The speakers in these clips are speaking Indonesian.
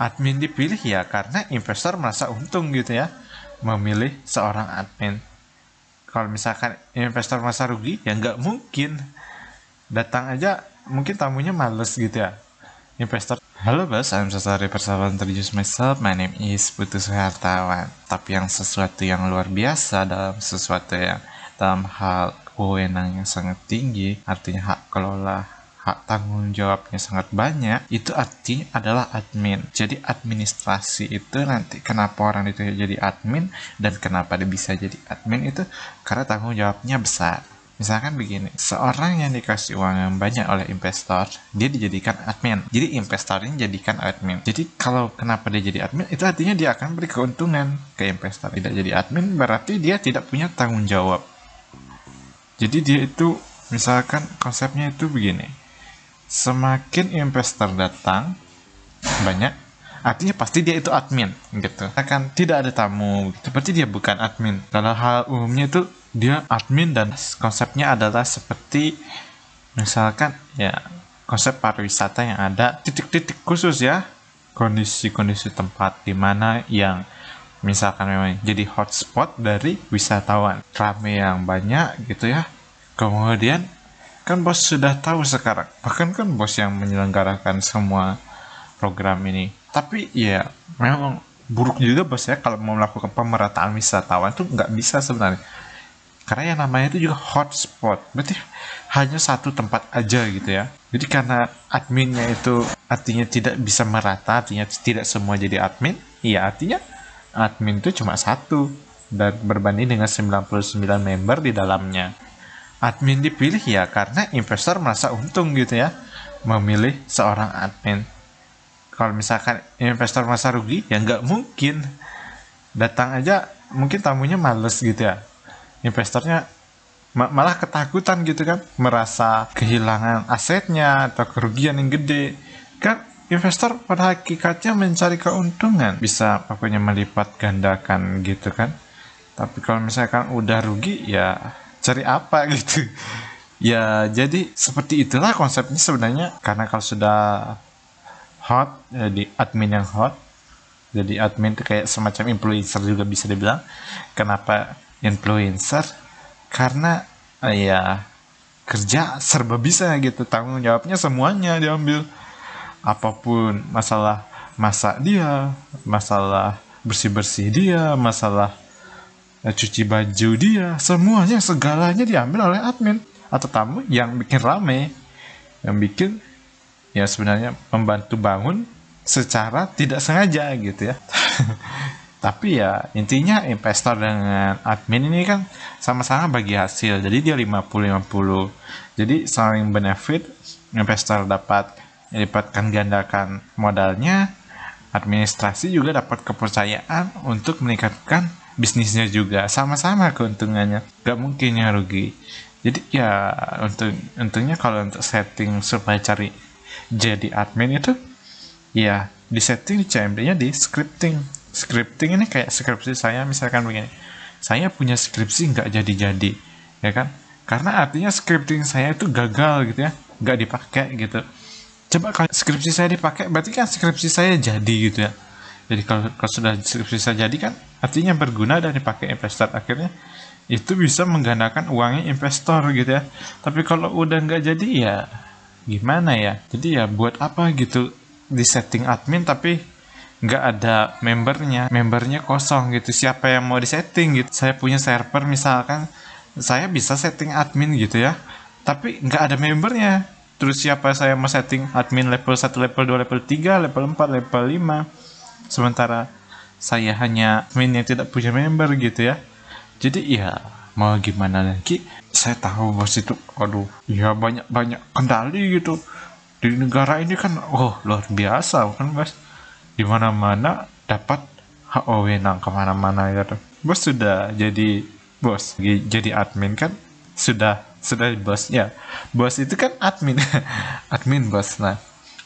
admin dipilih ya karena investor merasa untung gitu ya memilih seorang admin kalau misalkan investor merasa rugi ya nggak mungkin datang aja mungkin tamunya males gitu ya investor Halo bos, I'm so sorry for introduce myself. My name is Putus Hartawan. Tapi yang sesuatu yang luar biasa dalam sesuatu yang dalam hal kewenangan yang sangat tinggi, artinya hak kelola hak tanggung jawabnya sangat banyak, itu artinya adalah admin. Jadi administrasi itu nanti kenapa orang itu jadi admin dan kenapa dia bisa jadi admin itu karena tanggung jawabnya besar. Misalkan begini, seorang yang dikasih uang yang banyak oleh investor, dia dijadikan admin. Jadi investornya jadikan admin. Jadi kalau kenapa dia jadi admin, itu artinya dia akan beri keuntungan ke investor. Tidak jadi admin berarti dia tidak punya tanggung jawab. Jadi dia itu, misalkan konsepnya itu begini semakin investor datang banyak artinya pasti dia itu admin gitu akan tidak ada tamu seperti gitu. dia bukan admin dalam hal umumnya itu dia admin dan konsepnya adalah seperti misalkan ya konsep pariwisata yang ada titik-titik khusus ya kondisi-kondisi tempat di mana yang misalkan memang jadi hotspot dari wisatawan rame yang banyak gitu ya kemudian kan bos sudah tahu sekarang bahkan kan bos yang menyelenggarakan semua program ini tapi ya memang buruk juga bos ya kalau mau melakukan pemerataan wisatawan tuh nggak bisa sebenarnya karena yang namanya itu juga hotspot berarti hanya satu tempat aja gitu ya jadi karena adminnya itu artinya tidak bisa merata artinya tidak semua jadi admin iya artinya admin itu cuma satu dan berbanding dengan 99 member di dalamnya admin dipilih ya karena investor merasa untung gitu ya memilih seorang admin kalau misalkan investor merasa rugi ya nggak mungkin datang aja mungkin tamunya males gitu ya investornya malah ketakutan gitu kan merasa kehilangan asetnya atau kerugian yang gede kan investor pada hakikatnya mencari keuntungan bisa pokoknya melipat gandakan gitu kan tapi kalau misalkan udah rugi ya cari apa gitu ya jadi seperti itulah konsepnya sebenarnya karena kalau sudah hot jadi ya admin yang hot jadi admin kayak semacam influencer juga bisa dibilang kenapa influencer karena eh, ya kerja serba bisa gitu tanggung jawabnya semuanya diambil apapun masalah masak dia masalah bersih bersih dia masalah Eh, cuci baju dia semuanya segalanya diambil oleh admin atau tamu yang bikin rame yang bikin ya sebenarnya membantu bangun secara tidak sengaja gitu ya tapi ya intinya investor dengan admin ini kan sama-sama bagi hasil jadi dia 50-50 jadi saling benefit investor dapat lipatkan gandakan modalnya administrasi juga dapat kepercayaan untuk meningkatkan bisnisnya juga sama-sama keuntungannya gak mungkin ya rugi jadi ya untung untungnya kalau untuk setting supaya cari jadi admin itu ya di setting di CMD nya di scripting scripting ini kayak skripsi saya misalkan begini saya punya skripsi nggak jadi-jadi ya kan karena artinya scripting saya itu gagal gitu ya nggak dipakai gitu coba kalau skripsi saya dipakai berarti kan skripsi saya jadi gitu ya jadi kalau, kalau sudah skripsi saya jadi kan artinya berguna dan dipakai investor akhirnya itu bisa menggandakan uangnya investor gitu ya tapi kalau udah nggak jadi ya gimana ya jadi ya buat apa gitu di setting admin tapi nggak ada membernya membernya kosong gitu siapa yang mau disetting gitu saya punya server misalkan saya bisa setting admin gitu ya tapi nggak ada membernya terus siapa saya mau setting admin level 1 level 2 level 3 level 4 level 5 sementara saya hanya admin yang tidak punya member gitu ya jadi ya mau gimana lagi saya tahu bos itu aduh ya banyak banyak kendali gitu di negara ini kan oh luar biasa kan bos dimana mana dapat HOW nang kemana-mana gitu bos sudah jadi bos jadi admin kan sudah sudah bos ya bos itu kan admin admin bos nah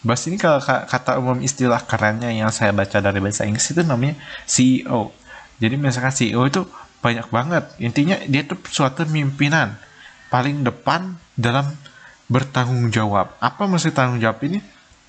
Bos ini kalau kata umum istilah kerennya yang saya baca dari bahasa Inggris itu namanya CEO. Jadi misalkan CEO itu banyak banget. Intinya dia itu suatu pimpinan paling depan dalam bertanggung jawab. Apa mesti tanggung jawab ini?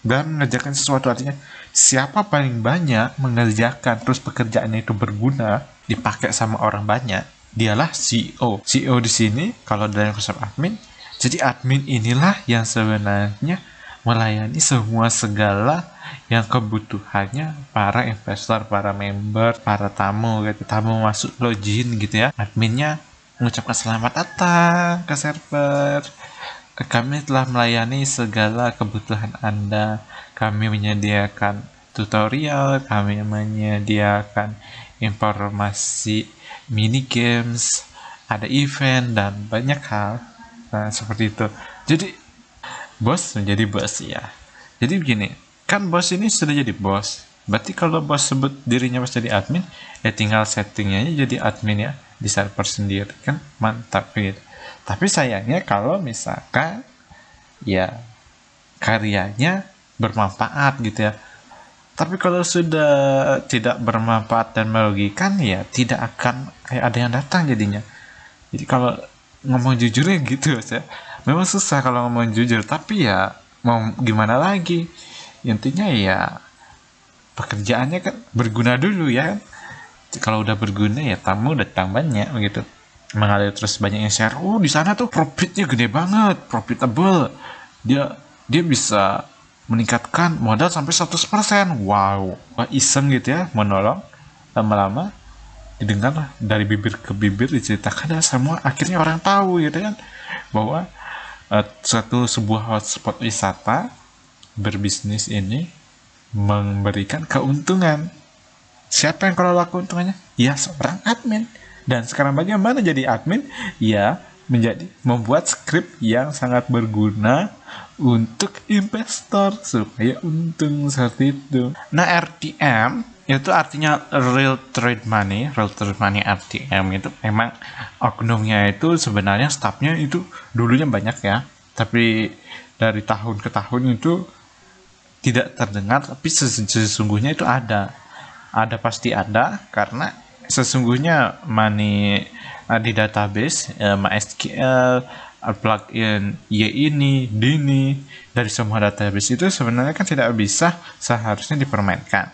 Dan mengerjakan sesuatu artinya siapa paling banyak mengerjakan terus pekerjaannya itu berguna dipakai sama orang banyak dialah CEO. CEO di sini kalau dari konsep admin jadi admin inilah yang sebenarnya melayani semua segala yang kebutuhannya para investor, para member, para tamu gitu. Tamu masuk login gitu ya. Adminnya mengucapkan selamat datang ke server. Kami telah melayani segala kebutuhan Anda. Kami menyediakan tutorial, kami menyediakan informasi mini games, ada event dan banyak hal nah, seperti itu. Jadi bos menjadi bos ya jadi begini kan bos ini sudah jadi bos berarti kalau bos sebut dirinya bos jadi admin ya tinggal settingnya jadi admin ya di server sendiri kan mantap gitu tapi sayangnya kalau misalkan ya karyanya bermanfaat gitu ya tapi kalau sudah tidak bermanfaat dan merugikan ya tidak akan kayak ada yang datang jadinya jadi kalau ngomong jujurnya gitu ya memang susah kalau ngomong jujur tapi ya mau gimana lagi intinya ya pekerjaannya kan berguna dulu ya kan? kalau udah berguna ya tamu datang banyak begitu mengalir terus banyak yang share oh di sana tuh profitnya gede banget profitable dia dia bisa meningkatkan modal sampai 100% wow Wah, iseng gitu ya menolong lama-lama didengar dari bibir ke bibir diceritakan dan semua akhirnya orang tahu gitu kan bahwa uh, satu sebuah hotspot wisata berbisnis ini memberikan keuntungan. Siapa yang kelola keuntungannya? Ya seorang admin. Dan sekarang bagaimana jadi admin? Ya menjadi membuat skrip yang sangat berguna untuk investor supaya untung seperti itu. Nah RTM itu artinya real trade money, real trade money RTM itu emang oknumnya itu sebenarnya stafnya itu dulunya banyak ya, tapi dari tahun ke tahun itu tidak terdengar, tapi sesungguhnya itu ada, ada pasti ada karena sesungguhnya money eh, di database eh, MySQL eh, plugin Y ini, Dini dari semua database itu sebenarnya kan tidak bisa seharusnya dipermainkan.